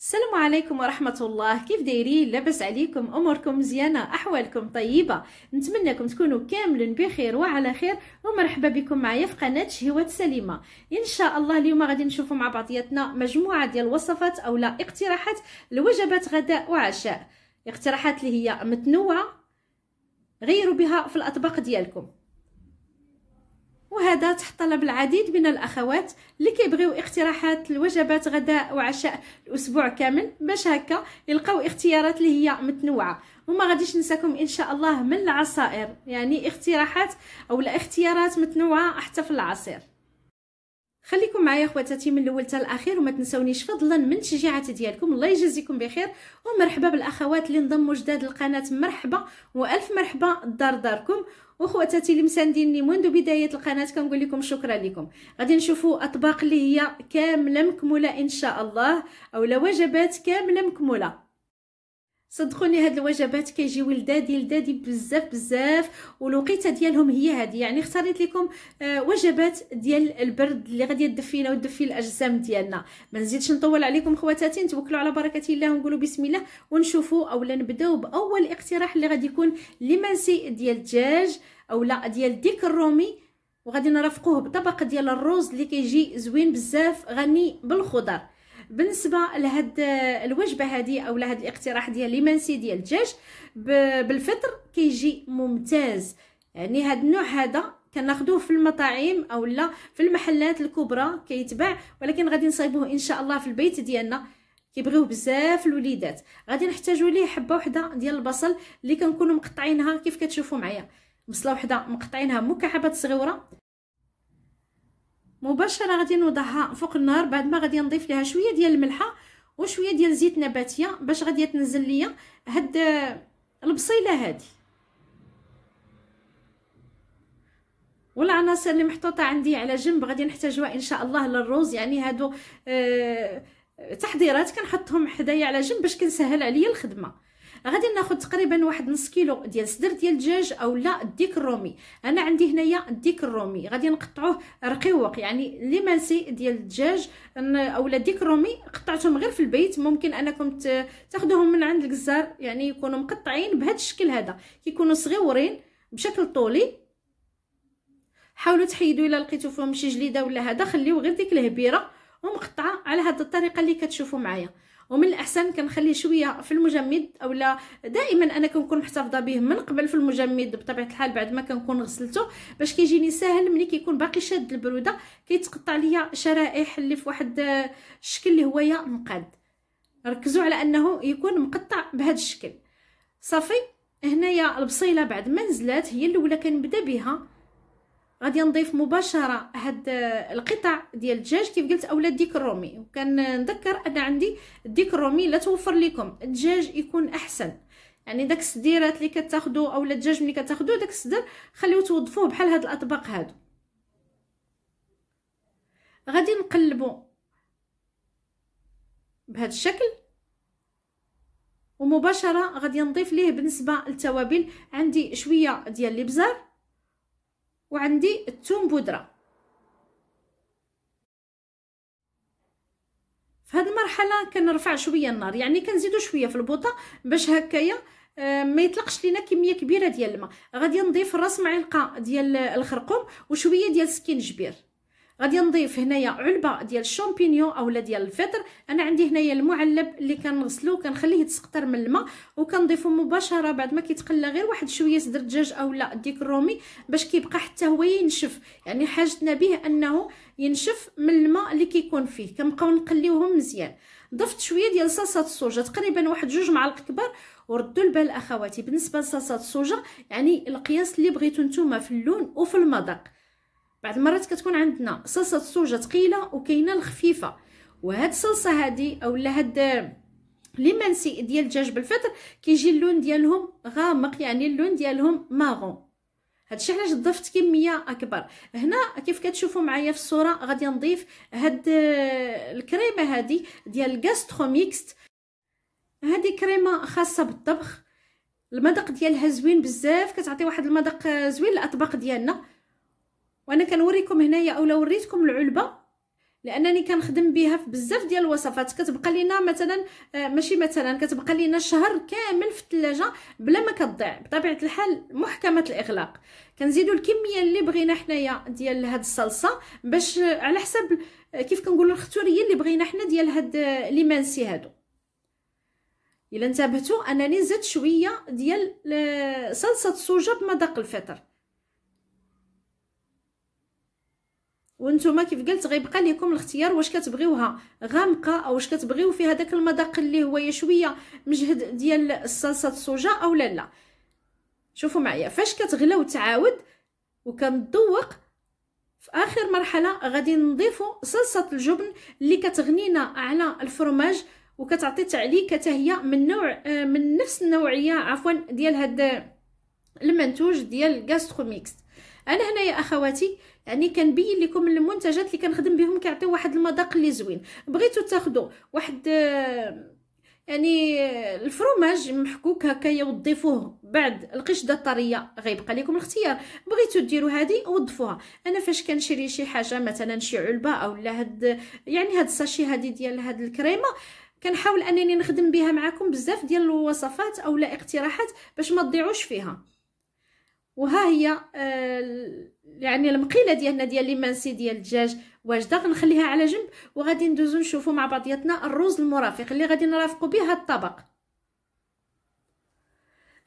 السلام عليكم ورحمة الله كيف دايرين لاباس عليكم اموركم مزيانة احوالكم طيبة نتمنىكم تكونوا كاملين بخير وعلى خير ومرحبا بكم معايا في قناة شهوات سليمة ان شاء الله اليوم غادي نشوفوا مع بعضياتنا مجموعة ديال الوصفات او لا اقتراحات لوجبات غداء وعشاء اقتراحات اللي هي متنوعة غيروا بها في الاطباق ديالكم وهذا تحطلب العديد من الأخوات اللي كيبغيو اقتراحات الوجبات غداء وعشاء الأسبوع كامل باش هكا يلقاو اختيارات اللي هي متنوعة وما غاديش ننساكم ان شاء الله من العصائر يعني اقتراحات او اختيارات متنوعه حتى في العصير خليكم معايا خواتاتي من الاول حتى الاخير وما تنسونيش فضلا من التشجيعات ديالكم الله يجازيكم بخير ومرحبا بالاخوات اللي انضموا جداد للقناه مرحبا والف مرحبا دار داركم وخواتاتي اللي مسانديني منذ بدايه القناه كنقول لكم شكرا لكم غادي نشوفوا اطباق اللي هي كامله مكموله ان شاء الله اولا وجبات كامله مكموله صدقوني هاد الوجبات كيجيو لدادي لدادي بزاف بزاف والوقيته ديالهم هي هذه يعني اختاريت لكم آه، وجبات ديال البرد اللي غادي تدفينا وتدفي الاجسام ديالنا ما نزيدش نطول عليكم خواتاتي نتوكلوا على بركه الله ونقولوا بسم الله ونشوفوا اولا نبداو باول اقتراح اللي غادي يكون لمنسي ديال الدجاج اولا ديال الديك الرومي وغادي نرافقوه بطبق ديال الروز اللي كيجي زوين بزاف غني بالخضر بالنسبه لهاد الوجبه هذه او لهاد الاقتراح ديال ليمانسي ديال الدجاج بالفطر كيجي ممتاز يعني هاد النوع هذا كناخذوه في المطاعم او لا في المحلات الكبرى كيتباع ولكن غادي نصايبوه ان شاء الله في البيت ديالنا كيبغيوه بزاف الوليدات غادي نحتاجوا ليه حبه وحده ديال البصل اللي كنكونوا مقطعينها كيف كتشوفوا معايا بصله وحده مقطعينها مكعبات صغيره مباشره غادي نوضعها فوق النار بعد ما غادي نضيف لها شويه ديال الملحه وشويه ديال زيت نباتيه باش غادي تنزل ليا هاد البصيله هادي والعناصر اللي محطوطه عندي على جنب غادي نحتاجوها ان شاء الله للروز يعني هادو أه تحضيرات كنحطهم حدايا على جنب باش كنسهل عليا الخدمه غادي ناخذ تقريبا واحد نص كيلو ديال صدر ديال الدجاج اولا الديك الرومي انا عندي هنايا الديك الرومي غادي نقطعوه رقيوق يعني لي ديال الدجاج اولا ديك الرومي قطعتهم غير في البيت ممكن انكم تاخذوهم من عند الجزار يعني يكونوا مقطعين بهذا الشكل هذا كيكونوا صغيورين بشكل طولي حاولوا تحيدوا الا لقيتوا فيهم شي جليده ولا هذا خليو غير ديك الهبيره ومقطعه على هذه الطريقه اللي كتشوفوا معايا ومن الاحسن كنخليه شويه في المجمد اولا دائما انا كنكون محتفظه به من قبل في المجمد بطبيعه الحال بعد ما كنكون غسلته باش كيجيني ساهل ملي كيكون باقي شاد البروده كيتقطع ليا شرائح اللي في واحد الشكل اللي هويا مقاد ركزوا على انه يكون مقطع بهذا الشكل صافي هنايا البصيله بعد ما نزلات هي الاولى كنبدا بها غادي نضيف مباشره هاد القطع ديال الدجاج كيف قلت اولا الديك الرومي وكنذكر ان عندي الديك الرومي لا توفر لكم الدجاج يكون احسن يعني داك السديرات اللي كتاخدو اولا الدجاج ملي كتاخدو داك السدر خليوه توظفوه بحال هاد الاطباق هادو غادي نقلبو بهذا الشكل ومباشره غادي نضيف ليه بالنسبه للتوابل عندي شويه ديال الابزار وعندي الثوم بودره في هذه المرحله كنرفع شويه النار يعني كنزيدو شويه في البوطه باش هكايا آه، ما يطلقش لينا كميه كبيره ديال الماء غادي نضيف راس معلقه ديال الخرقوم وشويه ديال سكين جبير غادي نضيف هنايا علبه ديال الشامبينيون اولا ديال الفطر انا عندي هنايا المعلب اللي كنغسلو كنخليه يتسقطر من الماء وكنضيفو مباشره بعد ما كيتقلى غير واحد شويه صدر دجاج اولا ديك الرومي باش كيبقى حتى هو ينشف يعني حاجتنا به انه ينشف من الماء اللي كيكون فيه كنبقاو نقليوهم مزيان ضفت شويه ديال صلصه الصوجه تقريبا واحد جوج معالق كبار وردوا البال اخواتي بالنسبه لصلصه الصوجه يعني القياس اللي بغيتو نتوما في اللون وفي المذاق بعض المرات كتكون عندنا صلصه السوجه ثقيله وكاينه الخفيفه وهاد الصلصه هادي اولا هاد لي منسي ديال الدجاج بالفطر كيجي اللون ديالهم غامق يعني اللون ديالهم ماغون هادشي علاش ضفت كميه اكبر هنا كيف كتشوفوا معايا في الصوره غادي نضيف هاد الكريمه هادي ديال غاستروميكست هادي كريمه خاصه بالطبخ المذاق ديالها زوين بزاف كتعطي واحد المذاق زوين للاطباق ديالنا وانا كنوريكم هنايا اولا وريتكم العلبه لانني كنخدم بها في بزاف ديال الوصفات كتبقى لينا مثلا آه، ماشي مثلا كتبقى لينا شهر كامل في الثلاجه بلا ما كتضيع بطبيعه الحال محكمه الاغلاق كنزيدوا الكميه اللي بغينا حنايا ديال هاد الصلصه باش آه، على حسب آه، كيف كنقولوا الختوريه اللي بغينا حنا ديال هاد لي مانسي هادو الا انتبهتوا انني زدت شويه ديال صلصه الصوجه بمذاق الفطر وانتم كيف قلت غيبقى لكم الاختيار واش كتبغيوها غامقه او واش كتبغيو فيها داك المذاق اللي هو شويه مجهد ديال الصلصه الصوجا او لا لا شوفوا معايا فاش كتغلى وتعاود وكنذوق في اخر مرحله غادي نضيفوا صلصه الجبن اللي كتغنينا على الفرماج وكتعطي تعليكه حتى هي من نوع آه، من نفس النوعيه عفوا ديال هذا المنتوج ديال غاسترو ميكس انا هنا يا اخواتي يعني كنبين لكم المنتجات اللي كنخدم بهم كيعطيو واحد المذاق اللي زوين بغيتو تاخذوا واحد يعني الفروماج محكوك هكا يوضفوه بعد القشده الطريه غيبقى لكم الاختيار بغيتو ديروا هذه وضفوها انا فاش كنشري شي حاجه مثلا شي علبه او لا هاد يعني هاد الساشي هادي ديال هاد الكريمه كنحاول انني نخدم بها معكم بزاف ديال الوصفات او لا اقتراحات باش ما تضيعوش فيها وها هي آه، يعني المقيله ديالنا ديال لي مانسي ديال الدجاج واجده غنخليها على جنب وغادي ندوزو نشوفو مع بعضياتنا الرز المرافق اللي غادي نرافقو به هاد الطبق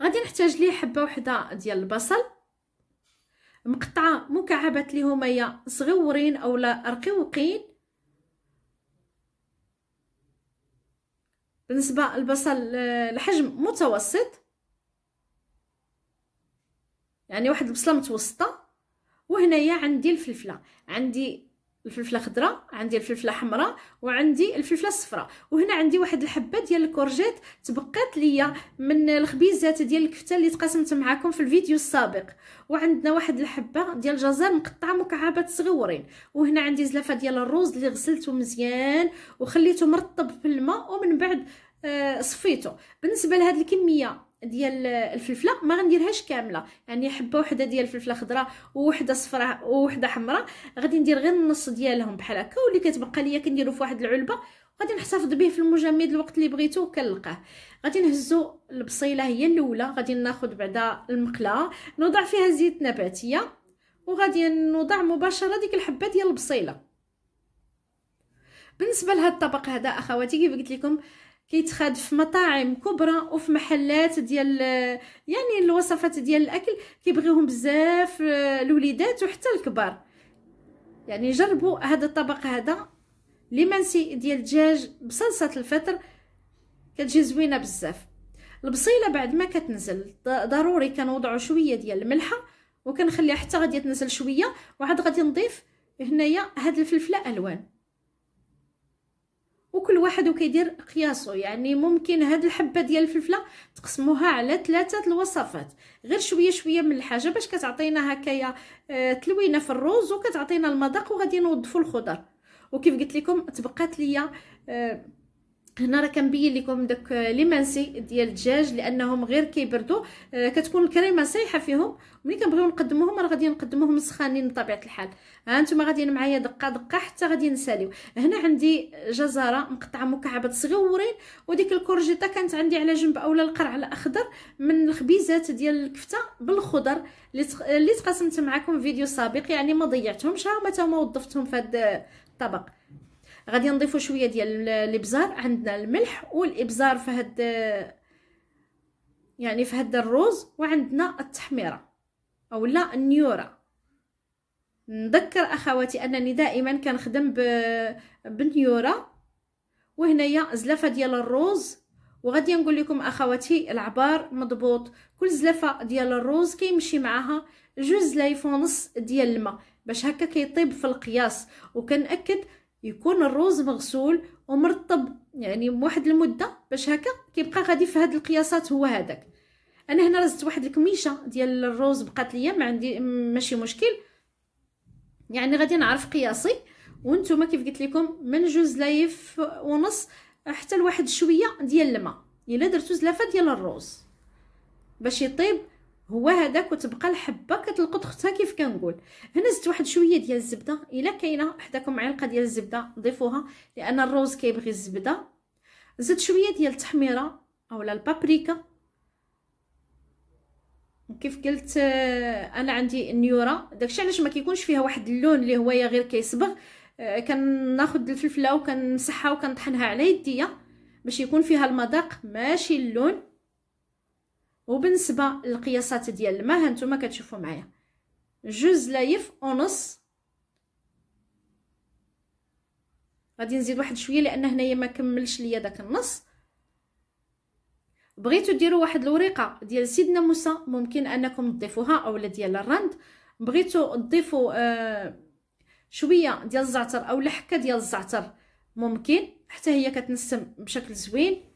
غادي نحتاج ليه حبه وحده ديال البصل مقطعه مكعبات اللي هما صغيورين اولا رقيقين بالنسبه البصل آه، الحجم متوسط يعني واحد البصله متوسطه وهنايا عندي الفلفله عندي الفلفله خضراء عندي الفلفله حمراء وعندي الفلفله الصفراء وهنا عندي واحد الحبه ديال الكورجيت تبقات ليا من الخبيزات ديال الكفته اللي تقاسمت معكم في الفيديو السابق وعندنا واحد الحبه ديال الجزر مقطعه مكعبات صغيورين وهنا عندي زلافه ديال الروز اللي غسلته مزيان وخليته مرطب في الماء ومن بعد آه، صفيته بالنسبه لهاد الكميه ديال الفلفله ما غنديرهاش كامله يعني حبه وحده ديال الفلفله خضراء ووحده صفراء ووحده حمراء غادي ندير غير النص ديالهم بحال هكا واللي كتبقى ليا كنديرو في واحد العلبه غادي نحتفظ به في المجمد الوقت اللي بغيتو كنلقاه غادي نهزو البصيله هي الاولى غادي ناخذ بعدا المقله نوضع فيها زيت نباتيه وغادي نوضع مباشره ديك الحبه ديال البصيله بالنسبه لهذا الطبق هذا اخواتي كيف قلت لكم كيتخاد في مطاعم كبرى وفي محلات ديال يعني الوصفات ديال الاكل كيبغيوهم بزاف آه، الوليدات وحتى الكبار يعني جربوا هذا الطبق هذا لي ديال الدجاج بصلصه الفطر كتجي زوينه بزاف البصيله بعد ما كتنزل ضروري كنوضعوا شويه ديال الملحه وكنخليها حتى غادي تنزل شويه وعاد غادي نضيف هنايا هاد الفلفله الوان وكل واحد وكيدير قياسو يعني ممكن هاد الحبه ديال الفلفله تقسموها على ثلاثه الوصفات غير شويه شويه من الحاجه باش كتعطينا هكايا آه، تلوينه في الروز وكتعطينا المذاق وغادي نوضفو الخضر وكيف قلت لكم تبقات ليا آه، هنا راه كنبين لكم داك آه، لي مانسي ديال الدجاج لانهم غير كيبردوا آه كتكون الكريمه سايحه فيهم ملي كنبغيو نقدموهم راه غادي نقدموهم سخانين بطبيعه الحال ها نتوما غاديين معايا دقه دقه حتى غادي نساليو هنا عندي جزره مقطعه مكعبات صغيورين وديك الكورجيطه كانت عندي على جنب اولا القرع الاخضر من الخبيزات ديال الكفته بالخضر اللي تقاسمت معكم فيديو سابق يعني ما ضيعتهمش ها هما وظفتهم في هذا الطبق غادي نضيفوا شويه ديال الابزار عندنا الملح والابزار في هاد يعني في هاد الروز وعندنا التحميره او لا النيوره نذكر اخواتي انني دائما كنخدم بالنيوره وهنايا زلافه ديال الروز وغادي نقول لكم اخواتي العبار مضبوط كل زلافه ديال الروز كيمشي معاها جوج زلايف ونص ديال الماء باش هكا كيطيب في القياس وكنأكد يكون الروز مغسول ومرطب يعني واحد المده باش هكا كيبقى غادي في هاد القياسات هو هذاك انا هنا رزت واحد الكميشه ديال الروز بقات ليا ما عندي ماشي مشكل يعني غادي نعرف قياسي وانتم كيف قلت لكم من جوج لايف ونص حتى لواحد شويه ديال الماء الا درتو زلافه ديال الروز باش يطيب هو هذاك وتبقى الحبه كتلقط اختها كيف كنقول هنا زدت واحد شويه ديال الزبده الا كاينه حداكم معلقه ديال الزبده ضيفوها لان الروز كيبغي الزبده زدت شويه ديال التحميره اولا البابريكا كيف قلت آه، انا عندي النيوره داكشي علاش ما كيكونش فيها واحد اللون اللي هو غير كيصبغ آه، كناخذ الفلفله وكنمسحها وكنطحنها على يديا باش يكون فيها المذاق ماشي اللون وبالنسبه للقياسات ديال الماء ها نتوما كتشوفوا معايا جوج زلايف ونص غادي نزيد واحد شويه لان هنايا ما كملش ليا داك النص بغيتو ديروا واحد الوريقه ديال سيدنا موسى ممكن انكم تضيفوها اولا ديال الرند بغيتو تضيفوا آه شويه ديال الزعتر اولا حكه ديال الزعتر ممكن حتى هي كتنسم بشكل زوين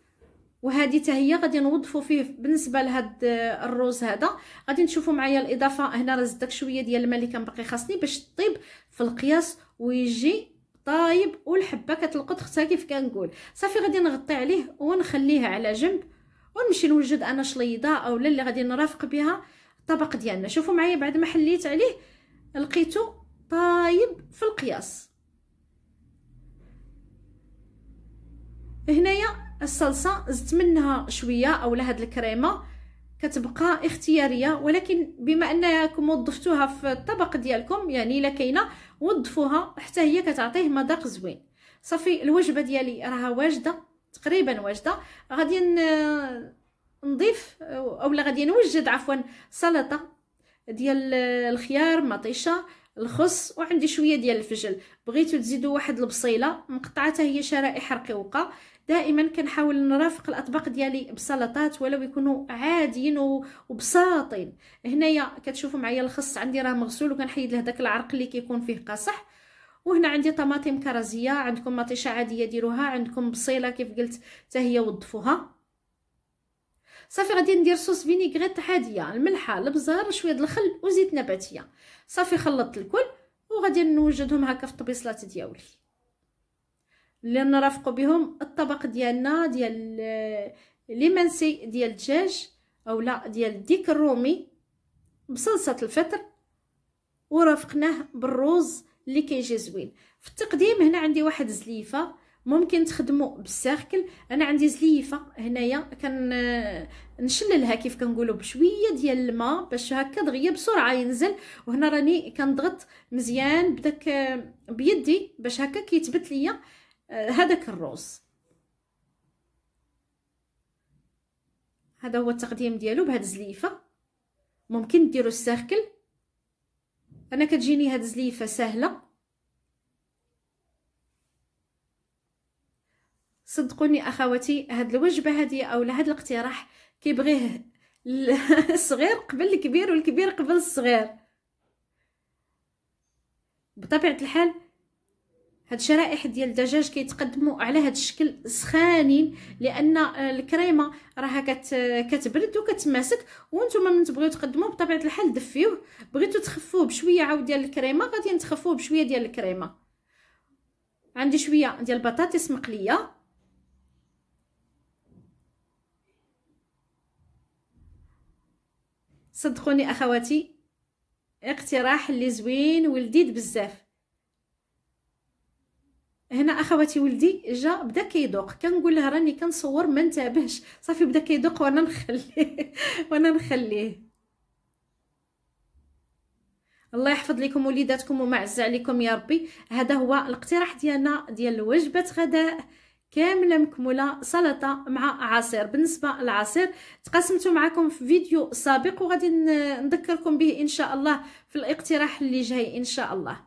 وهذه حتى هي غادي نوظفوا فيه بالنسبه لهاد آه، الروز هذا غادي نشوفوا معايا الاضافه هنا راه زدت شويه ديال الماء اللي كان باقي خاصني باش طيب في القياس ويجي طايب والحبه كتلقط اختها كيف كنقول صافي غادي نغطي عليه ونخليه على جنب ونمشي نوجد انا شليضه اولا اللي غادي نرافق بها الطبق ديالنا شوفوا معايا بعد ما حليت عليه لقيته طايب في القياس هنايا الصلصه زدت منها شويه اولا هاد الكريمه كتبقى اختياريه ولكن بما انكم وضفتوها في الطبق ديالكم يعني الا كاينه وضفوها حتى هي كتعطيه مذاق زوين صافي الوجبه ديالي راها واجده تقريبا واجده غادي نضيف اولا غادي نوجد عفوا سلطه ديال الخيار مطيشه الخس وعندي شويه ديال الفجل بغيتو تزيدوا واحد البصيله مقطعه هي شرائح رقيقه دائما كنحاول نرافق الاطباق ديالي بسلطات ولو يكونوا عاديين وبساطين هنايا كتشوفوا معايا الخس عندي راه مغسول وكنحيد له داك العرق اللي كيكون فيه قاصح وهنا عندي طماطم كرزيه عندكم مطيشه عاديه ديروها عندكم بصيله كيف قلت حتى هي وضفوها صافي غادي ندير صوص فينيغريت عاديه الملحه البزار شويه الخل وزيت نباتيه صافي خلطت الكل وغادي نوجدهم هكا في الطبيصلات ديالي اللي نرافقوا بهم الطبق ديالنا ديال ليمنسي ديال الدجاج اولا ديال الديك الرومي بصلصه الفطر ورافقناه بالروز اللي كيجي زوين في التقديم هنا عندي واحد زليفه ممكن تخدموا بالسيركل انا عندي زليفه هنايا كنشللها آه، كيف كنقولوا بشويه ديال الماء باش هكا دغيا بسرعه ينزل وهنا راني كنضغط مزيان بداك آه، بيدي باش هكا كيتبت ليا آه، هذاك الروز هذا هو التقديم ديالو بهاد الزليفه ممكن ديروا السيركل انا كتجيني هاد الزليفه سهله صدقوني اخواتي هاد الوجبه هادي او هاد الاقتراح كيبغيه الصغير قبل الكبير والكبير قبل الصغير بطبيعه الحال هاد الشرائح ديال الدجاج كيتقدموا على هاد الشكل سخانين لان الكريمه راها كت كتبرد وكتماسك وانتم من تبغيو تقدموه بطبيعه الحال دفيوه بغيتو تخفوه بشويه عاود ديال الكريمه غادي نتخفوه بشويه ديال الكريمه عندي شويه ديال البطاطس مقليه صدقوني اخواتي اقتراح اللي زوين ولديد بزاف هنا اخواتي ولدي جا بدا كيدوق كنقول له راني كنصور ما انتبهش صافي بدا كيدوق وانا نخليه وانا نخليه الله يحفظ لكم وليداتكم ومعز عليكم يا ربي هذا هو الاقتراح ديالنا ديال وجبه غداء كامله مكملة سلطه مع عصير بالنسبه للعصير تقاسمته معكم في فيديو سابق وغادي نذكركم به ان شاء الله في الاقتراح اللي جاي ان شاء الله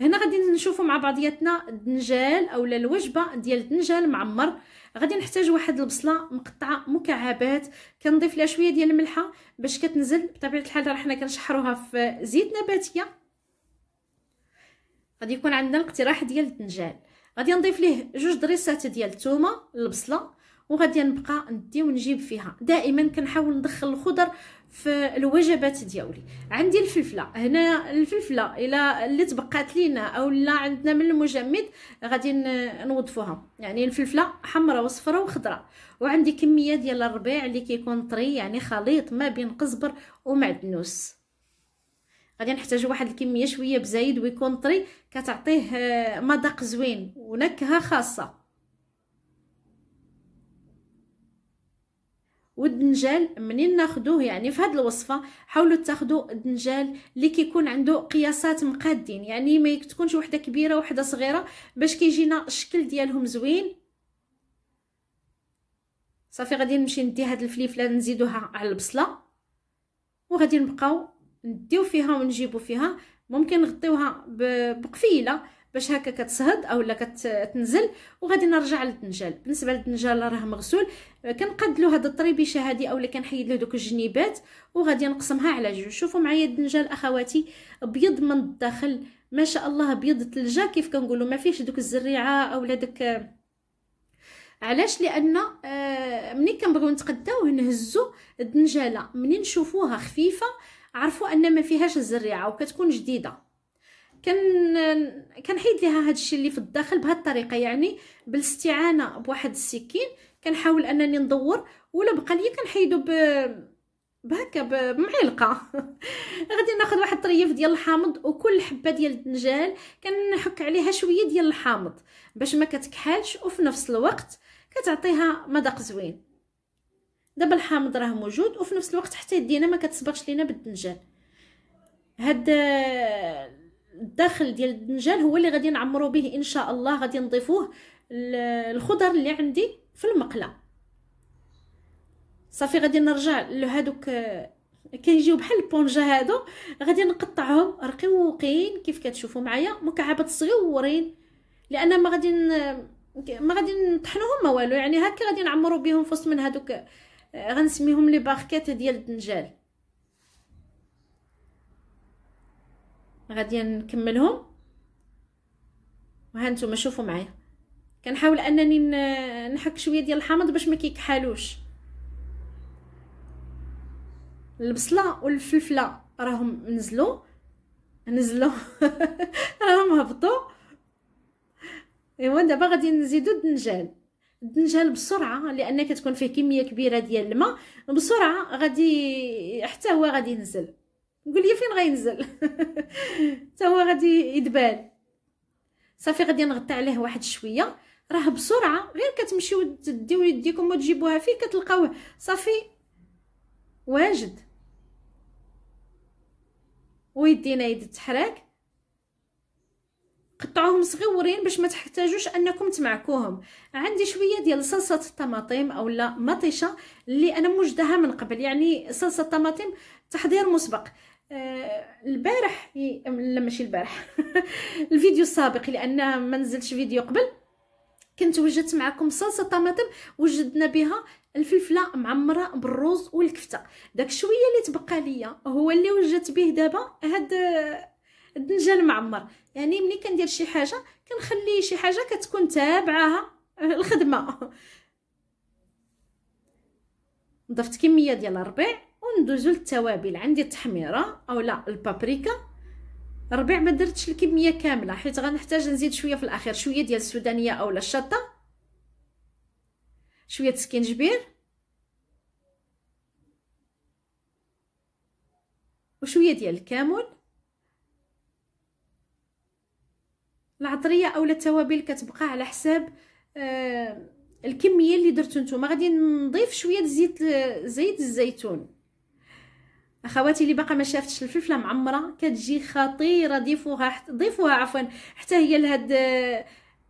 هنا غادي نشوفوا مع بعضياتنا الدنجال اولا الوجبه ديال الدنجال معمر غادي نحتاج واحد البصله مقطعه مكعبات كنضيف لها شويه ديال الملحه باش كتنزل بطبيعه الحال راه حنا كنشحروها في زيت نباتيه غادي يكون عندنا الاقتراح ديال الدنجال غادي نضيف ليه جوج دريسات ديال الثومه البصله وغادي نبقى ندي ونجيب فيها دائما كنحاول ندخل الخضر في الوجبات ديالي عندي الفلفله هنا الفلفله الا اللي تبقات لينا او لا عندنا من المجمد غادي نوضفوها يعني الفلفله حمراء وصفراء وخضراء وعندي كميه ديال الربيع اللي كيكون طري يعني خليط ما بين قزبر ومعدنوس غادي نحتاجو واحد الكميه شويه بزايد ويكون طري كتعطيه آه، مذاق زوين ونكهه خاصه والدنجال منين ناخدوه يعني في هذه الوصفه حاولوا تاخذوا الدنجال اللي كيكون عنده قياسات مقادين يعني ما تكونش وحده كبيره وحده صغيره باش كيجينا الشكل ديالهم زوين صافي غادي نمشي ندي هاد الفليفله نزيدوها على البصله وغادي نبقاو نديو فيها ونجيبو فيها ممكن نغطيوها بقفيله باش هكا كتصهد اولا كتنزل وغادي نرجع للدنجال بالنسبه للدنجال راه مغسول كنقدلو هاد الطريبيشه هادي اولا كنحيد له دوك الجنيبات وغادي نقسمها على جوج شوفوا معايا الدنجال اخواتي ابيض من الداخل ما شاء الله ابيض الثلجه كيف كنقولوا ما فيهش دوك الزريعه اولا داك علاش لان آه، ملي كنبغيو نتقداو نهزو الدنجاله ملي نشوفوها خفيفه عرفوا ان ما فيهاش الزريعه وكتكون جديده كن كنحيد ليها هذا الشيء اللي في الداخل بهذه الطريقه يعني بالاستعانه بواحد السكين كنحاول انني ندور ولا بقى لي كنحيدو ب بهكا بمعلقه غادي ناخذ واحد الطريف ديال الحامض وكل حبه ديال الدنجال كنحك عليها شويه ديال الحامض باش ما كتكحلش وفي نفس الوقت كتعطيها مذاق زوين دابا الحامض راه موجود وفي نفس الوقت حتى يدينا ما كتصبغش لينا بالدنجال هاد الداخل ديال الدنجال هو اللي غادي نعمرو به ان شاء الله غادي نضيفوه الخضر اللي عندي في المقله صافي غادي نرجع لهادوك كيجيو بحال البونجا هادو غادي نقطعهم رقيقين كيف كتشوفوا معايا مكعبات صغيورين لان ما غادي ما غادي نطحنوهم ما والو يعني هكا غادي نعمرو بهم فوسط من هادوك غنسميهم لي باركيت ديال الدنجال غادي نكملهم وها نتوما شوفوا معايا كنحاول انني نحك شويه ديال الحامض باش ما كيكحلوش البصله والفلفله راهم نزلوا نزلوا راهم هبطوا ايوا دابا غادي نزيدو الدنجال دنجال بسرعه لان كتكون فيه كميه كبيره ديال الماء بسرعه غادي حتى هو غادي ينزل قول لي فين غينزل حتى هو غادي يدبال صافي غادي نغطي عليه واحد شويه راه بسرعه غير كتمشيو تديو يديكم وتجيبوها فيه كتلقاوه صافي واجد ويدينا يد التحراك قطعوهم صغيورين باش ما تحتاجوش انكم تمعكوهم عندي شويه ديال صلصه الطماطم اولا مطيشه اللي انا موجدها من قبل يعني صلصه الطماطم تحضير مسبق آه البارح لا ماشي البارح الفيديو السابق لان ما نزلش فيديو قبل كنت وجدت معكم صلصه طماطم وجدنا بها الفلفله معمره بالروز والكفته داك شويه اللي تبقى ليا هو اللي وجدت به دابا هاد الدنجان معمر يعني ملي كندير شي حاجه كنخلي شي حاجه كتكون تابعاها الخدمه ضفت كميه ديال الربيع وندوزو للتوابل عندي التحميره اولا البابريكا ربيع ما درتش الكميه كامله حيت غنحتاج نزيد شويه في الاخير شويه ديال السودانيه اولا الشطه شويه سكينجبير وشويه ديال الكامون العطريه اولا التوابل كتبقى على حساب آه الكميه اللي درتو نتوما غادي نضيف شويه زيت زيت الزيتون اخواتي اللي باقا ما شافتش الفلفله معمره كتجي خطيره ضيفوها ضيفوها عفوا حتى هي لهاد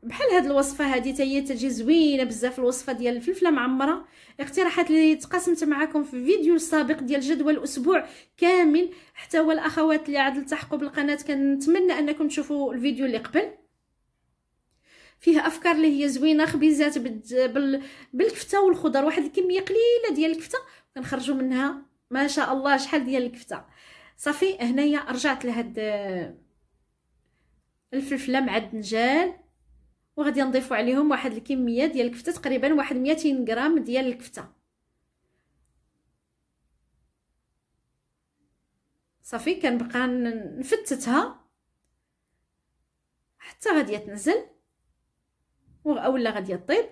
بحال هاد الوصفه هادي تاهي هي تجي زوينه بزاف الوصفه ديال الفلفله معمره اقتراحات اللي تقاسمت معكم في الفيديو السابق ديال جدول اسبوع كامل حتى هو الاخوات اللي عاد التحقوا بالقناه كنتمنى انكم تشوفوا الفيديو اللي قبل فيها افكار اللي هي زوينه خبيزات بال... بالكفته والخضر واحد الكميه قليله ديال الكفته كنخرجوا منها ما شاء الله شحال ديال الكفته صافي هنايا رجعت لهاد الفلفله مع الدنجال وغادي نضيفو عليهم واحد الكميه ديال الكفته تقريبا واحد 200 غرام ديال الكفته صافي كنبقى نفتتها حتى غادي تنزل اولا غادي طيب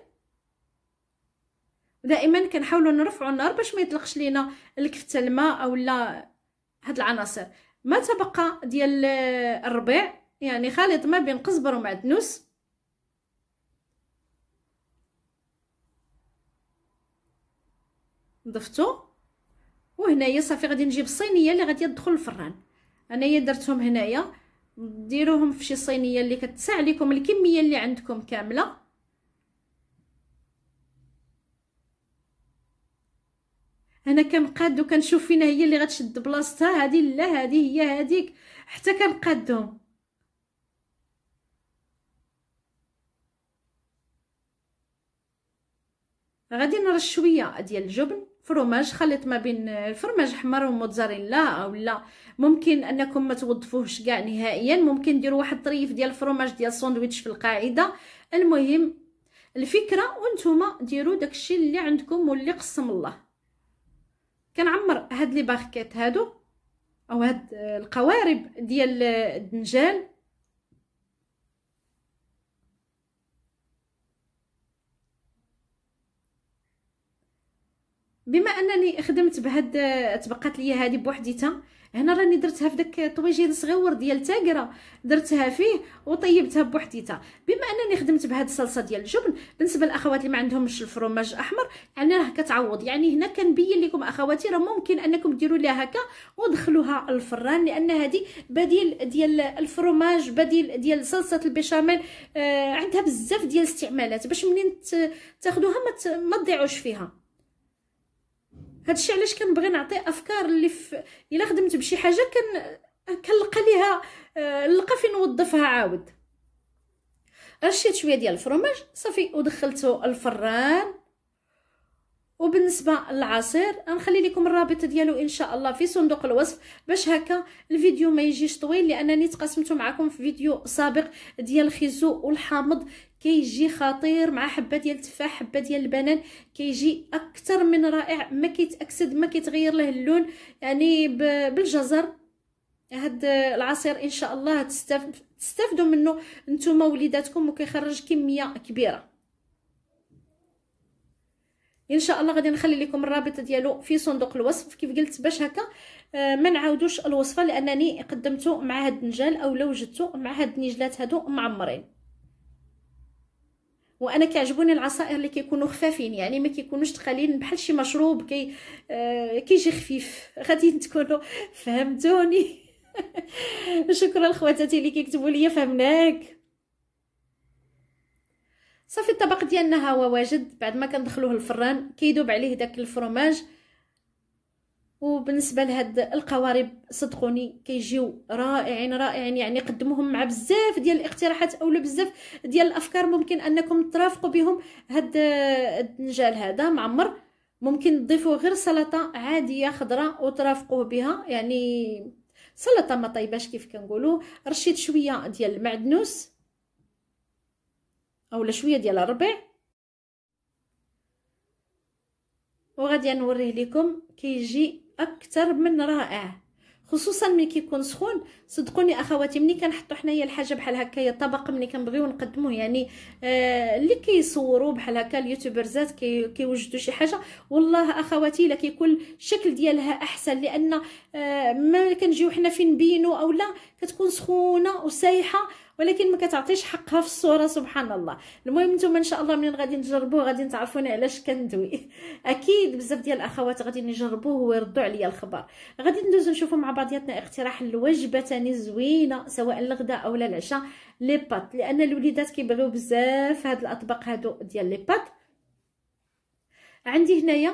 دائما كنحاولوا نرفعوا النار باش ما يطلقش لينا الكفته الماء اولا هاد العناصر ما تبقى ديال الربيع يعني خليط ما بين قزبر ومعدنوس ضفتو وهنايا صافي غادي نجيب الصينيه اللي غادي تدخل الفران انايا درتهم هنايا ديروهم في شي صينيه اللي كتسع لكم الكميه اللي عندكم كامله انا كنقاد كنشوف فينا هي اللي غتشد بلاصتها هذه لا هذه هي هذيك حتى كنقادو غادي نرش شويه ديال الجبن فرماج خليط ما بين الفرماج حمر وموتزاريلا او لا ممكن انكم ما توظفوهش كاع نهائيا ممكن ديروا واحد طريف ديال الفرماج ديال الساندويتش في القاعده المهم الفكره وانتم ديروا داكشي اللي عندكم واللي قسم الله كنعمر هاد لي باركيت هادو او هاد القوارب ديال الدنجال بما انني خدمت بهاد تبقات ليا هذه بوحديتها هنا راني درتها في داك الطويجين صغيور ديال تاكره درتها فيه وطيبتها بوحديتها بما انني خدمت بهاد الصلصه ديال الجبن بالنسبه للاخوات اللي ما عندهمش الفرماج احمر يعني راه كتعوض يعني هنا كنبين لكم اخواتي راه ممكن انكم ديروا ليها هكا ودخلوها الفران لان هذه بديل ديال الفرماج بديل ديال صلصه البيشاميل آه عندها بزاف ديال الاستعمالات باش منين تاخذوها ما تضيعوش فيها هادشي علاش كنبغي نعطي افكار اللي في الا خدمت بشي حاجه كن كنلقى ليها آه، نلقى فين نوظفها عاود رشيت شويه ديال الفرماج صافي ودخلته الفران وبالنسبه للعصير غنخلي لكم الرابط ديالو ان شاء الله في صندوق الوصف باش هكا الفيديو ما يجيش طويل لانني تقاسمته معكم في فيديو سابق ديال الخيزو والحامض كيجي خطير مع حبه ديال التفاح حبه ديال البنان كيجي اكثر من رائع ما كيتاكسد ما كيتغير له اللون يعني بالجزر هاد العصير ان شاء الله تستافدوا منه نتوما وليداتكم وكيخرج كميه كبيره ان شاء الله غادي نخلي لكم الرابط ديالو في صندوق الوصف كيف قلت باش هكا آه، ما نعاودوش الوصفه لانني قدمته مع هاد النجال اولا وجدته مع هاد النجلات هادو معمرين وانا كيعجبوني العصائر اللي كيكونوا خفافين يعني ما كيكونوش تقالين بحال شي مشروب كي آه كيجي خفيف غادي تكونوا فهمتوني شكرا لخواتاتي اللي كيكتبوا لي فهمناك صافي الطبق ديالنا ها هو واجد بعد ما كندخلوه الفران كيدوب عليه داك الفرماج وبالنسبه لهاد القوارب صدقوني كيجيو رائعين رائعين يعني قدموهم مع بزاف ديال الاقتراحات او بزاف ديال الافكار ممكن انكم ترافقوا بهم هاد الدنجال هذا معمر ممكن تضيفوا غير سلطه عاديه خضراء وترافقوه بها يعني سلطه ما طيباش كيف كنقولوا رشيت شويه ديال المعدنوس اولا شويه ديال الربيع وغادي نوريه لكم كيجي اكثر من رائع خصوصا ملي كيكون سخون صدقوني اخواتي ملي كنحطو حنايا الحاجه بحال هكايا طبق ملي كنبغيو نقدموه يعني آه اللي كيصوروا بحال هكا اليوتيوبرزات كي كيوجدوا شي حاجه والله اخواتي الا كيكون الشكل ديالها احسن لان آه ما كنجيو حنا فين نبينو اولا كتكون سخونه وسايحه ولكن ما كتعطيش حقها في الصوره سبحان الله المهم نتوما ان شاء الله منين غادي نجربوه غادي تعرفوني علاش كندوي اكيد بزاف ديال الاخوات غادي يجربوه ويردوا عليا الخبر غادي ندوزو نشوفوا مع بعضياتنا اقتراح الوجبه تاني زوينه سواء الغداء او العشاء لي بات لان الوليدات كيبغيو بزاف هاد الاطباق هادو ديال لي بات عندي هنايا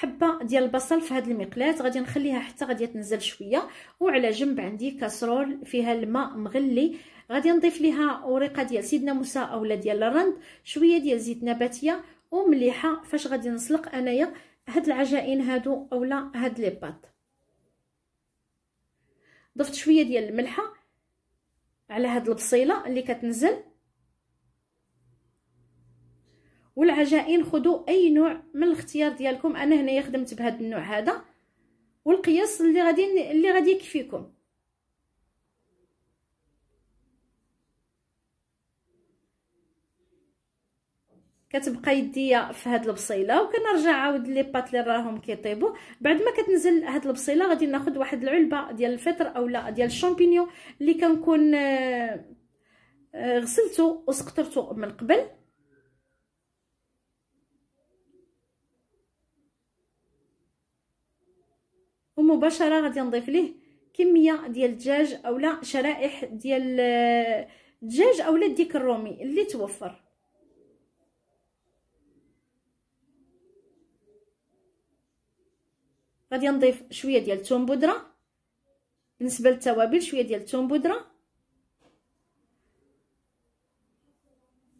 حبه ديال البصل في هذه المقلاه غادي نخليها حتى غادي تنزل شويه وعلى جنب عندي كاسرول فيها الماء مغلي غادي نضيف ليها وريقه ديال سيدنا موسى اولا ديال الرند شويه ديال زيت نباتيه ومليحه فاش غادي نسلق انايا هاد العجائن هادو اولا هاد لي بات ضفت شويه ديال الملحه على هاد البصيله اللي كتنزل والعجائن خذوا اي نوع من الاختيار ديالكم انا هنايا خدمت بهذا النوع هذا والقياس اللي غادي اللي غادي يكفيكم كتبقى يديا في هاد البصيله وكنرجع عاود لي بات اللي راهم كيطيبوا بعد ما كتنزل هاد البصيله غادي ناخذ واحد العلبه ديال الفطر اولا ديال الشامبينيون اللي كنكون آه، آه، غسلته وسقطرته من قبل مباشره غادي نضيف ليه كميه ديال الدجاج اولا شرائح ديال الدجاج آه، اولا الديك الرومي اللي توفر غادي نضيف شويه ديال الثوم بودره بالنسبه للتوابل شويه ديال الثوم بودره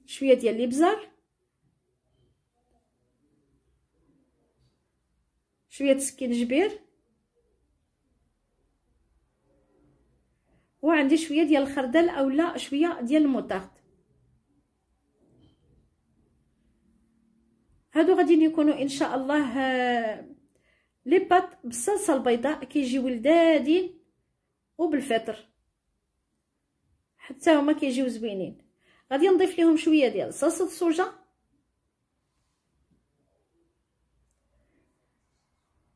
شويه ديال الابزار شويه سكينجبير وعندي شويه ديال الخردل اولا شويه ديال الموطارد هادو غادي يكونوا ان شاء الله آه، لي بات بالصلصه البيضاء كيجيو لذادين وبالفطر حتى هما كيجيو زوينين غادي نضيف ليهم شويه ديال صلصه الصوجه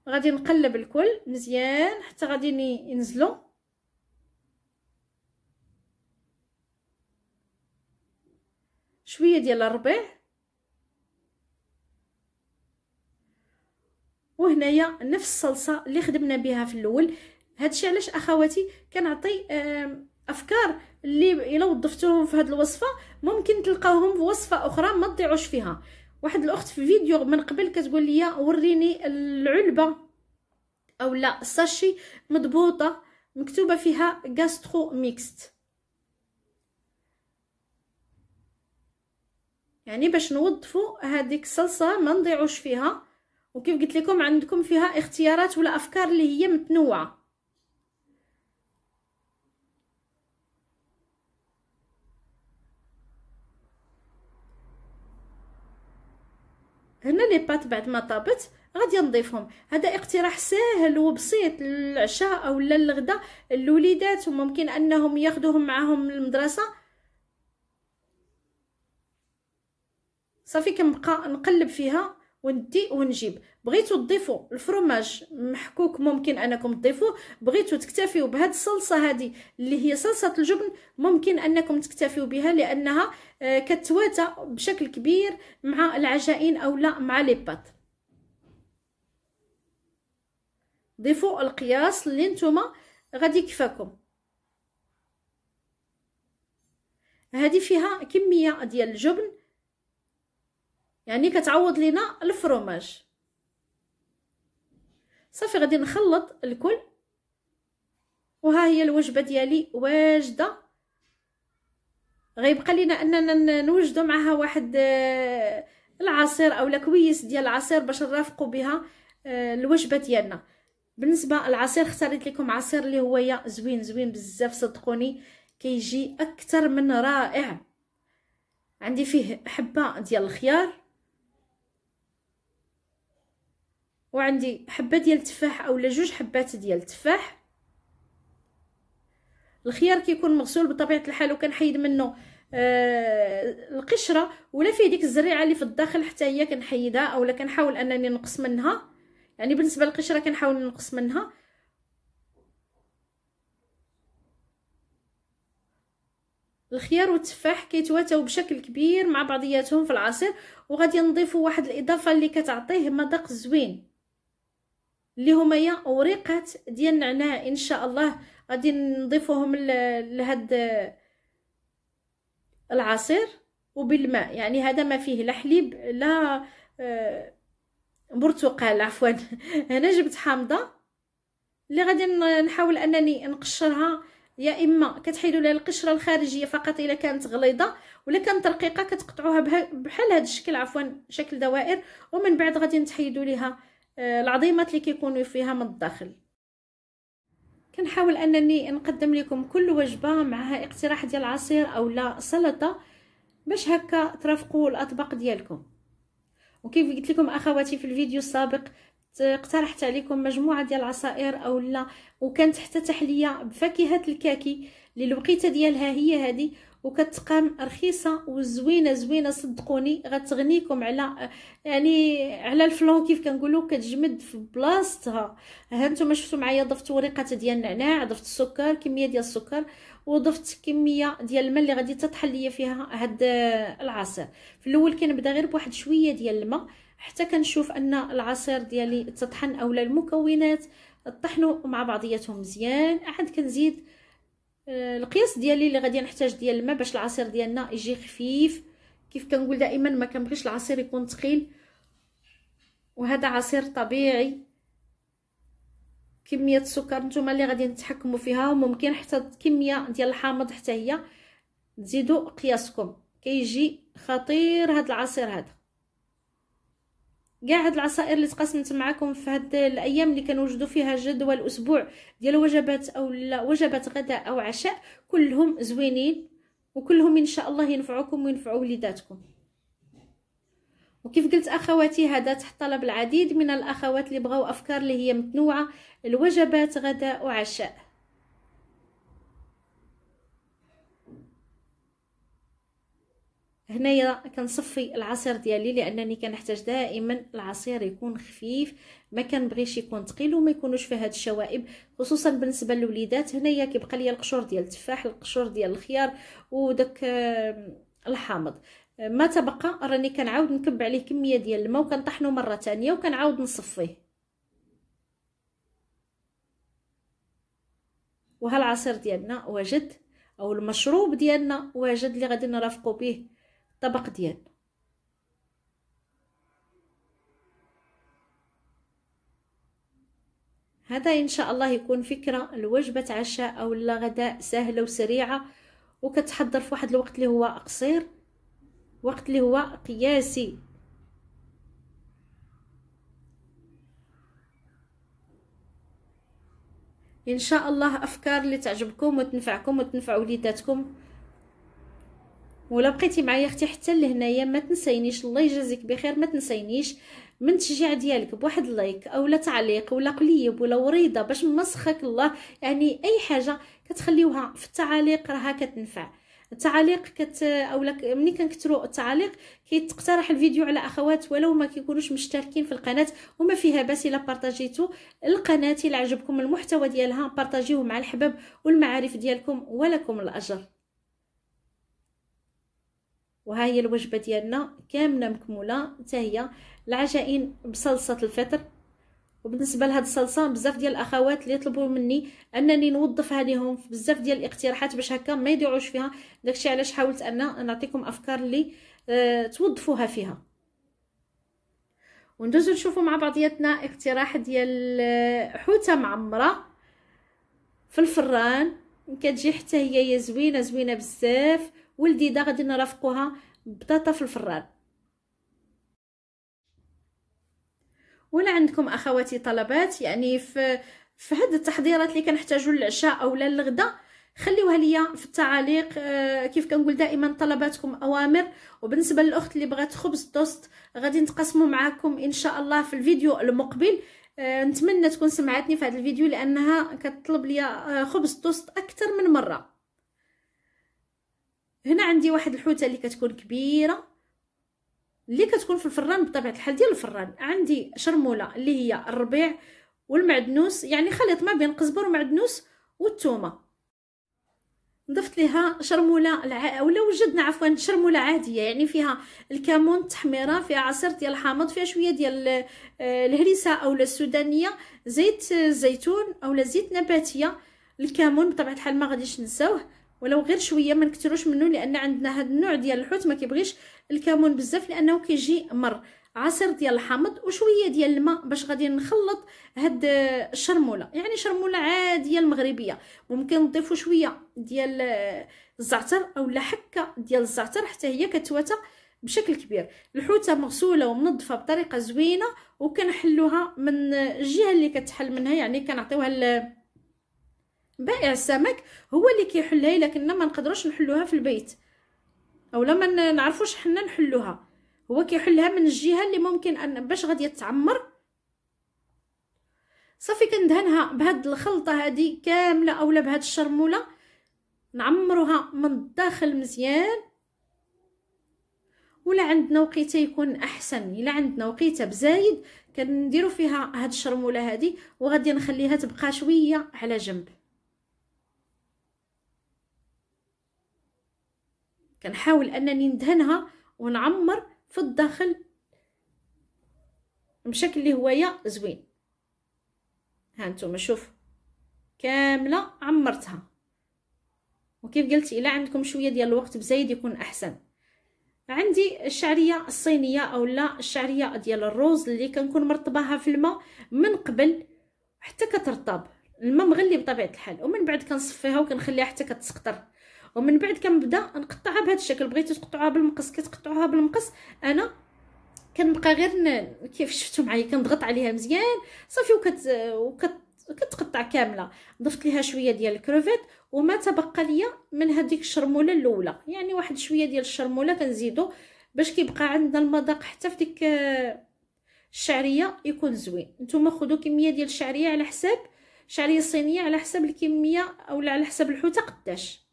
غادي نقلب الكل مزيان حتى غادي ينزلوا شويه ديال الربيع وهنايا نفس الصلصه اللي خدمنا بها في الاول هادشي علاش اخواتي كنعطي افكار اللي الا وظفتوهم في هاد الوصفه ممكن تلقاهم في وصفه اخرى ما تضيعوش فيها واحد الاخت في فيديو من قبل كتقول لي وريني العلبه او لا الساشي مضبوطه مكتوبه فيها غاسترو ميكست يعني باش نوظفوا هذيك الصلصه ما نضيعوش فيها وكيف قلت لكم عندكم فيها اختيارات ولا افكار اللي هي متنوعه هنا لي بات بعد ما طابت غادي نضيفهم هذا اقتراح سهل وبسيط للعشاء او للغدا الوليدات وممكن انهم ياخذوهم معاهم للمدرسه صافي كنبقى نقلب فيها وندي ونجيب بغيتو تضيفوا الفرماج محكوك ممكن انكم تضيفوه بغيتو تكتفيوا بهاد الصلصه هادي اللي هي صلصه الجبن ممكن انكم تكتفيوا بها لانها آه، كتواتى بشكل كبير مع العجائن اولا مع لي بات ضيفوا القياس اللي نتوما غادي يكفاكم هذه فيها كميه ديال الجبن يعني كتعوض لينا الفروماج صافي غادي نخلط الكل وها هي الوجبه ديالي واجده غيبقى لينا اننا نوجدوا معها واحد آه، العصير اولا كويس ديال العصير باش نرافقوا بها آه، الوجبه ديالنا بالنسبه العصير اختاريت لكم عصير اللي هو زوين زوين بزاف صدقوني كيجي اكثر من رائع عندي فيه حبه ديال الخيار وعندي حبه ديال التفاح اولا جوج حبات ديال التفاح الخيار كيكون مغسول بطبيعه الحال وكنحيد منه آه القشره ولا فيه ديك الزريعه اللي في الداخل حتى هي كنحيدها اولا كنحاول انني نقص منها يعني بالنسبه للقشره كنحاول نقص منها الخيار والتفاح كيتواتاو بشكل كبير مع بعضياتهم في العصير وغادي نضيفوا واحد الاضافه اللي كتعطيه مذاق زوين اللي هما يا وريقات ديال النعناع ان شاء الله غادي نضيفوهم لهاد العصير وبالماء يعني هذا ما فيه لا حليب لا آه، برتقال عفوا هنا جبت حامضه اللي غادي نحاول انني نقشرها يا اما كتحيدوا لها القشره الخارجيه فقط الا كانت غليظه ولا كانت رقيقه كتقطعوها بحال هذا الشكل عفوا شكل دوائر ومن بعد غادي تحيدوا لها آه، العظيمات اللي كيكونوا فيها من الداخل كنحاول انني نقدم لكم كل وجبه معها اقتراح ديال عصير او لا سلطه باش هكا ترافقوا الاطباق ديالكم وكيف قلت لكم اخواتي في الفيديو السابق اقترحت عليكم مجموعه ديال العصائر او لا وكانت حتى تحليه بفاكهه الكاكي اللي الوقيته ديالها هي هذه وكتقام رخيصه وزوينه زوينه صدقوني غتغنيكم على يعني على الفلون كيف كنقولوا كتجمد في بلاصتها ها نتوما شفتوا معايا ضفت ورقه ديال النعناع ضفت السكر كميه ديال السكر وضفت كميه ديال الماء اللي غادي تطحن ليا فيها هاد العصير في الاول كنبدا غير بواحد شويه ديال الماء حتى كنشوف ان العصير ديالي تطحن اولا المكونات طحنوا مع بعضياتهم مزيان عاد كنزيد آه، القياس ديالي اللي غادي نحتاج ديال الماء باش العصير ديالنا يجي خفيف كيف كنقول دائما ما كنبغيش العصير يكون ثقيل وهذا عصير طبيعي كميه السكر نتوما اللي غادي نتحكموا فيها وممكن حتى كميه ديال الحامض حتى هي تزيدوا قياسكم كيجي خطير هذا العصير هذا كاع هاد العصائر اللي تقاسمت معكم في هاد الايام اللي كنوجدوا فيها جدول اسبوع ديال وجبات او لا وجبات غداء او عشاء كلهم زوينين وكلهم ان شاء الله ينفعوكم وينفعوا وليداتكم وكيف قلت اخواتي هذا تحت طلب العديد من الاخوات اللي بغاو افكار اللي هي متنوعه الوجبات غداء وعشاء هنايا كنصفي العصير ديالي لانني كنحتاج دائما العصير يكون خفيف ما كنبغيش يكون ثقيل وما يكونوش فيه هاد الشوائب خصوصا بالنسبه للوليدات هنايا كيبقى لي القشور ديال التفاح القشور ديال الخيار وداك الحامض ما تبقى راني كنعاود نكب عليه كميه ديال الماء وكنطحنو مره ثانيه وكنعاود نصفيه وها العصير ديالنا وجد او المشروب ديالنا وجد اللي غادي نرافقو به الطبق ديال هذا ان شاء الله يكون فكره لوجبه عشاء او غداء سهله وسريعه وكتحضر في واحد الوقت اللي هو قصير وقت اللي هو قياسي ان شاء الله افكار اللي تعجبكم وتنفعكم وتنفع وليداتكم ولا بقيتي معايا اختي حتى لهنايا ما تنسينيش الله يجازيك بخير ما تنسينيش من التشجيع ديالك بواحد لايك اولا تعليق ولا قليب ولا وريضه باش مسخك الله يعني اي حاجه كتخليوها في التعاليق راها كتنفع التعاليق كت اولا ملي كنكثروا التعاليق كيتقترح الفيديو على اخوات ولو ما كيكونوش مشتركين في القناه وما فيها باس الا بارطاجيتو القناه الا عجبكم المحتوى ديالها بارطاجيوه مع الحباب والمعارف ديالكم ولكم الاجر وها هي الوجبه ديالنا كامله مكموله حتى هي العجائن بصلصه الفطر وبالنسبه لهاد الصلصه بزاف ديال الاخوات اللي يطلبوا مني انني نوظفها ليهم بزاف ديال الاقتراحات باش هكا ما يضيعوش فيها داكشي علاش حاولت ان نعطيكم افكار اللي اه توظفوها فيها وندوزو نشوفوا مع بعضياتنا اقتراح ديال آه، حوته معمره في الفران كتجي حتى هي زوينه زوينه بزاف ولديده غادي نرافقوها بطاطا في الفران ولا عندكم اخواتي طلبات يعني في في هاد التحضيرات اللي كنحتاجو للعشاء اولا للغدا خليوها ليا في التعاليق آه، كيف كنقول دائما طلباتكم اوامر وبالنسبه للاخت اللي بغات خبز توست غادي نتقاسموا معاكم ان شاء الله في الفيديو المقبل آه، نتمنى تكون سمعتني في هذا الفيديو لانها كتطلب ليا آه، خبز توست اكثر من مره هنا عندي واحد الحوته اللي كتكون كبيره اللي كتكون في الفران بطبيعه الحال ديال الفران عندي شرموله اللي هي الربيع والمعدنوس يعني خليط ما بين قزبر ومعدنوس والثومه ضفت لها شرموله الع... ولا وجدنا عفوا شرموله عاديه يعني فيها الكمون التحميره فيها عصير ديال الحامض فيها شويه ديال آه، الهريسه اولا السودانيه زيت الزيتون آه، اولا زيت نباتيه الكمون بطبيعه الحال ما غاديش نساوه ولو غير شويه ما نكثروش منه لان عندنا هذا النوع ديال الحوت ما كيبغيش الكمون بزاف لانه كيجي مر عصير ديال الحامض وشويه ديال الماء باش غادي نخلط هاد الشرموله يعني شرموله عاديه المغربيه ممكن نضيفوا شويه ديال الزعتر اولا حكه ديال الزعتر حتى هي كتواتى بشكل كبير الحوته مغسوله ومنظفه بطريقه زوينه وكنحلوها من الجهه اللي كتحل منها يعني كنعطيوها بائع السمك هو اللي كيحلها الا كنا ما نقدروش نحلوها في البيت اولا لما نعرفوش حنا نحلوها هو كيحلها من الجهه اللي ممكن ان باش غادي تعمر صافي كندهنها بهاد الخلطه هادي كامله اولا بهاد الشرموله نعمروها من الداخل مزيان ولا عندنا وقيته يكون احسن الا عندنا وقيته بزايد كنديروا فيها هاد الشرموله هادي وغادي نخليها تبقى شويه على جنب كنحاول انني ندهنها ونعمر في الداخل بشكل اللي هويا زوين ها نتوما شوف كامله عمرتها وكيف قلت الا عندكم شويه ديال الوقت بزايد يكون احسن عندي الشعريه الصينيه اولا الشعريه ديال الروز اللي كنكون مرطباها في الماء من قبل حتى كترطب الماء مغلي بطبيعه الحال ومن بعد كنصفيها وكنخليها حتى كتسقطر ومن بعد كنبدا نقطعها بهذا الشكل بغيتي تقطعوها بالمقص كتقطعوها بالمقص انا كنبقى غير كيف شفتوا معايا كنضغط عليها مزيان صافي وكت وكتقطع كتقطع كامله ضفت ليها شويه ديال الكروفيت وما تبقى ليا من هذيك الشرموله الاولى يعني واحد شويه ديال الشرموله كنزيدو باش كيبقى عندنا المذاق حتى في ديك الشعريه يكون زوين نتوما خذوا كميه ديال الشعريه على حساب شعريه صينيه على حساب الكميه اولا على حساب الحوته قداش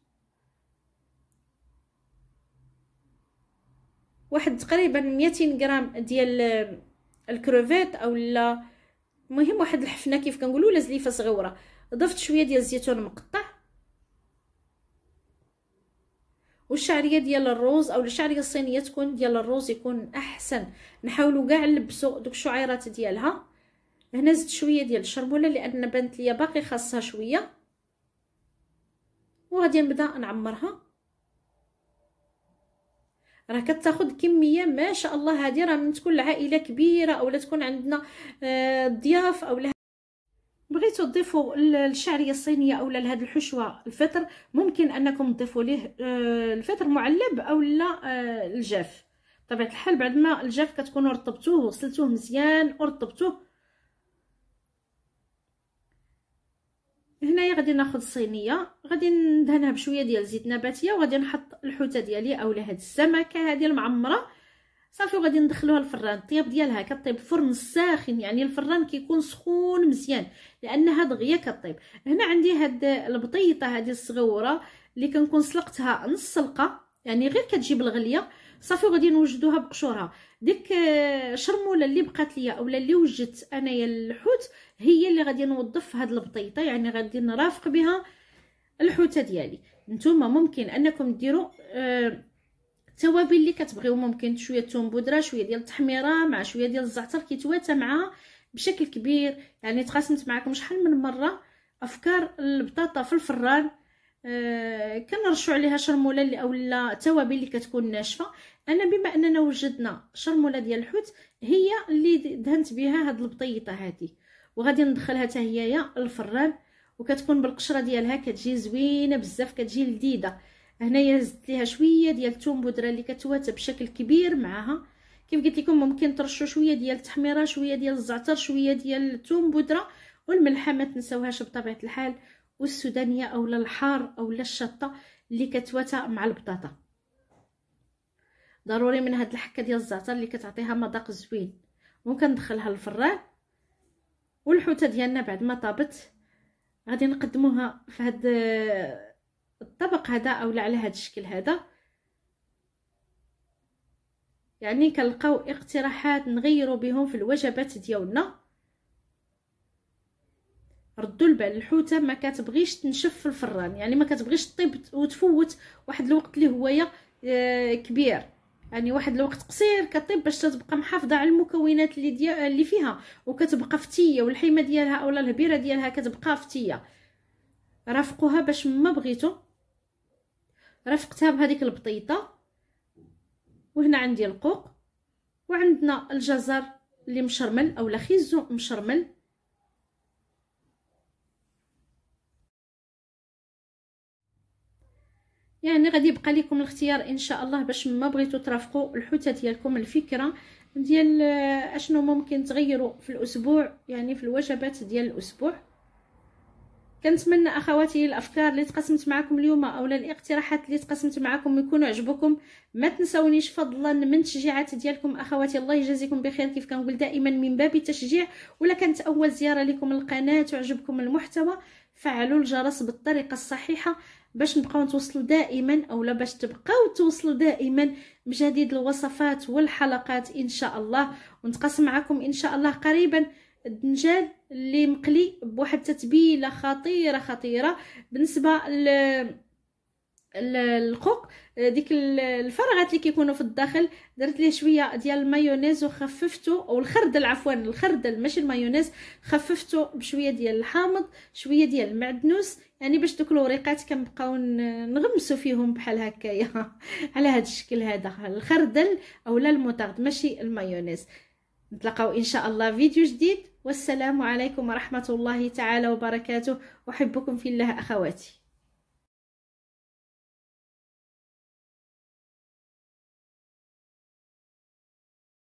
واحد تقريبا 200 غرام ديال آه، الكروفيت اولا المهم واحد الحفنه كيف كنقولوا ولا زليفه صغيره ضفت شويه ديال الزيتون مقطع والشعريه ديال الروز او الشعريه الصينيه تكون ديال الروز يكون احسن نحاولوا كاع نلبسوا دوك الشعيرات ديالها هنا زدت شويه ديال الشرموله لان بانت ليا باقي خاصها شويه وغادي نبدا نعمرها راه كتاخد كميه ما شاء الله هذه راه من تكون العائله كبيره اولا تكون عندنا آه، ضياف اولا بغيتو تضيفوا الشعريه الصينيه اولا لهاد الحشوه الفطر ممكن انكم تضيفوا ليه آه، الفطر معلب اولا آه، الجاف طبيعه الحال بعد ما الجاف كتكونوا رطبتوه وغسلتوه مزيان ورطبتوه هنايا غادي ناخذ صينيه غادي ندهنها بشويه ديال زيت نباتيه وغادي نحط الحوته ديالي اولا هاد السمكه هذه المعمره صافي وغادي ندخلوها الفران الطياب ديالها كطيب فرن ساخن يعني الفران كيكون سخون مزيان لانها دغيا كطيب هنا عندي هاد البطيطه هذه الصغوره اللي كنكون سلقتها نص سلقه يعني غير كتجيب الغليه صافي وغادي نوجدوها بقشورها ديك آه، شرموله اللي بقات ليا اولا اللي وجدت انايا الحوت هي اللي غادي نوظف هاد البطيطه يعني غادي نرافق بها الحوته ديالي نتوما ممكن انكم ديروا آه التوابل اللي كتبغيو ممكن شويه ثوم بودره شويه ديال التحميره مع شويه ديال الزعتر كيتواتى معها بشكل كبير يعني تقاسمت معكم شحال من مره افكار البطاطا في الفران آه كنرشوا عليها شرموله اللي اولا توابل اللي كتكون ناشفه انا بما اننا وجدنا شرموله ديال الحوت هي اللي دهنت بها هاد البطيطه هذه وغادي ندخلها حتى هيايا الفران وكتكون بالقشره ديالها كتجي زوينه بزاف كتجي لذيذه هنايا زدت ليها شويه ديال الثوم بودره اللي كتواتى بشكل كبير معها كيف قلت لكم ممكن ترشوا شويه ديال التحميره شويه ديال الزعتر شويه ديال الثوم بودره والملحه ما تنساوهاش بطبيعه الحال والسودانيه اولا الحار اولا الشطه اللي كتواتى مع البطاطا ضروري من هاد الحكه ديال الزعتر اللي كتعطيها مذاق زوين ممكن ندخلها الفران والحوته ديالنا بعد ما طابت غادي نقدموها في هذا آه، الطبق هذا اولا على هاد الشكل هذا يعني كنلقاو اقتراحات نغيروا بهم في الوجبات ديالنا ردوا البال الحوته ما كتبغيش تنشف في الفران يعني ما كتبغيش طيب وتفوت واحد الوقت اللي هو آه، كبير يعني واحد الوقت قصير كطيب باش تبقى محافظه على المكونات اللي ديال اللي فيها وكتبقى فتيه والحيمه ديالها اولا الهبيره ديالها كتبقى فتيه رافقوها باش ما بغيتو رافقتها بهذيك البطيطه وهنا عندي القوق وعندنا الجزر اللي مشرمل اولا خيزو مشرمل يعني غادي يبقى لكم الاختيار ان شاء الله باش ما بغيتو ترافقوا الحوته ديالكم الفكره ديال آه، اشنو ممكن تغيروا في الاسبوع يعني في الوجبات ديال الاسبوع كنتمنى اخواتي الافكار اللي تقسمت معكم اليوم اولا الاقتراحات اللي تقسمت معكم يكونوا عجبكم ما تنسونيش فضلا من تشجيعات ديالكم اخواتي الله يجازيكم بخير كيف كنقول دائما من باب التشجيع ولا كانت اول زياره لكم القناه وعجبكم المحتوى فعلوا الجرس بالطريقه الصحيحه باش نبقاو نتواصلوا دائما اولا باش تبقاو توصلوا دائما بجديد الوصفات والحلقات ان شاء الله ونتقاسم معكم ان شاء الله قريبا الدنجال اللي مقلي بواحد التتبيله خطيره خطيره بالنسبه القوق ديك الفراغات اللي كيكونوا في الداخل درت ليه شويه ديال المايونيز وخففته او الخردل عفوا الخردل ماشي المايونيز خففته بشويه ديال الحامض شويه ديال المعدنوس يعني باش دوك الوريقات كنبقاو نغمسو فيهم بحال هكايا على هذا الشكل هذا الخردل اولا الموطارد ماشي المايونيز نتلاقاو ان شاء الله فيديو جديد والسلام عليكم ورحمه الله تعالى وبركاته احبكم في الله اخواتي